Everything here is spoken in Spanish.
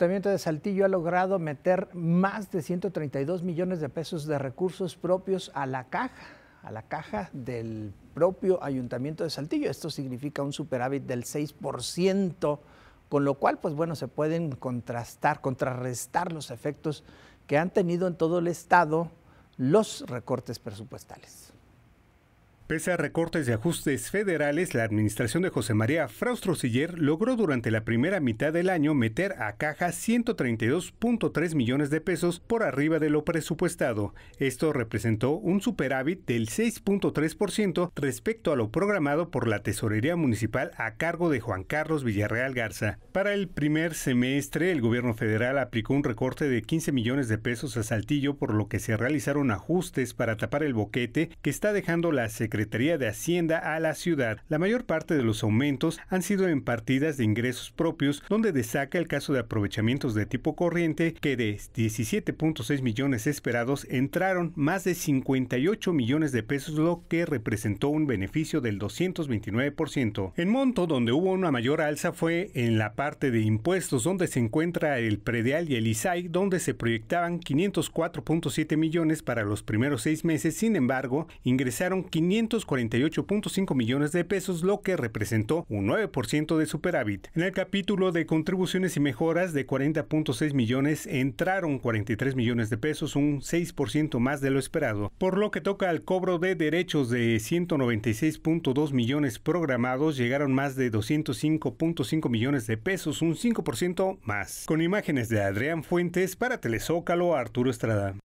El Ayuntamiento de Saltillo ha logrado meter más de 132 millones de pesos de recursos propios a la caja, a la caja del propio Ayuntamiento de Saltillo. Esto significa un superávit del 6%, con lo cual, pues bueno, se pueden contrastar, contrarrestar los efectos que han tenido en todo el Estado los recortes presupuestales. Pese a recortes y ajustes federales, la administración de José María Fraustro Siller logró durante la primera mitad del año meter a caja 132.3 millones de pesos por arriba de lo presupuestado. Esto representó un superávit del 6.3% respecto a lo programado por la Tesorería Municipal a cargo de Juan Carlos Villarreal Garza. Para el primer semestre, el gobierno federal aplicó un recorte de 15 millones de pesos a Saltillo, por lo que se realizaron ajustes para tapar el boquete que está dejando la Secretaría Secretaría de Hacienda a la ciudad. La mayor parte de los aumentos han sido en partidas de ingresos propios, donde destaca el caso de aprovechamientos de tipo corriente, que de 17.6 millones esperados entraron más de 58 millones de pesos, lo que representó un beneficio del 229%. En monto, donde hubo una mayor alza fue en la parte de impuestos, donde se encuentra el predial y el ISAI, donde se proyectaban 504.7 millones para los primeros seis meses, sin embargo, ingresaron 500 248.5 millones de pesos, lo que representó un 9% de superávit. En el capítulo de contribuciones y mejoras de 40.6 millones entraron 43 millones de pesos, un 6% más de lo esperado, por lo que toca al cobro de derechos de 196.2 millones programados, llegaron más de 205.5 millones de pesos, un 5% más. Con imágenes de Adrián Fuentes para Telezócalo, Arturo Estrada.